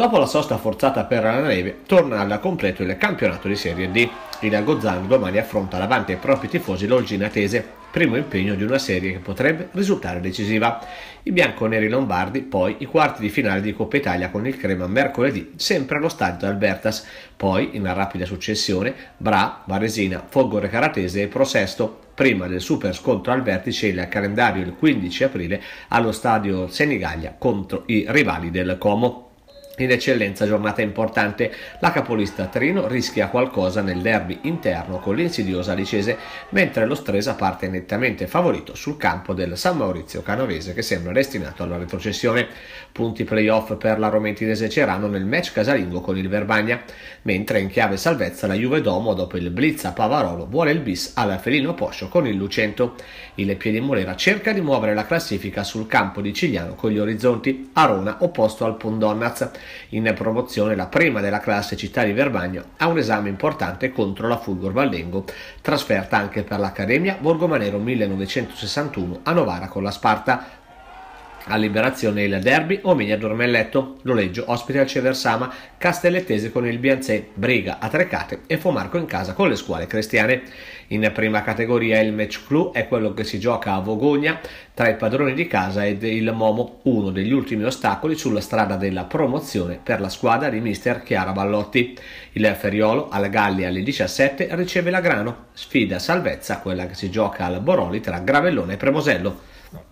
Dopo la sosta forzata per la neve, torna al completo il campionato di Serie D. Il Gozzano domani affronta davanti ai propri tifosi l'Olginatese, primo impegno di una serie che potrebbe risultare decisiva. I bianconeri lombardi, poi i quarti di finale di Coppa Italia con il Crema mercoledì, sempre allo stadio Albertas, poi in rapida successione Bra, Varesina, Fogore Caratese e Prosesto, prima del super scontro al vertice il calendario il 15 aprile allo stadio Senigallia contro i rivali del Como. In eccellenza giornata importante, la capolista Trino rischia qualcosa nel derby interno con l'insidiosa Licese, mentre lo Stresa parte nettamente favorito sul campo del San Maurizio Canavese che sembra destinato alla retrocessione. Punti playoff per la Romentinese Cerano nel match casalingo con il Verbagna, mentre in chiave salvezza la Juve Domo dopo il blitz a Pavarolo vuole il bis alla Felino Poscio con il Lucento. Il Piedimolera cerca di muovere la classifica sul campo di Cigliano con gli orizzonti, Arona opposto al Pondonnaz in promozione la prima della classe Città di Verbagno ha un esame importante contro la Fulgor Vallengo, trasferta anche per l'Accademia Borgomanero 1961 a Novara con la Sparta a liberazione il derby, Omegna Dormelletto, Loleggio, ospite al Ceversama, Castellettese con il Bianzè, Briga a Trecate e Fomarco in casa con le scuole cristiane. In prima categoria il match clou è quello che si gioca a Vogogna tra i padroni di casa ed il Momo, uno degli ultimi ostacoli sulla strada della promozione per la squadra di mister Chiara Ballotti. Il Ferriolo alla Galli alle 17 riceve la Grano, sfida salvezza quella che si gioca al Boroli tra Gravellone e Premosello.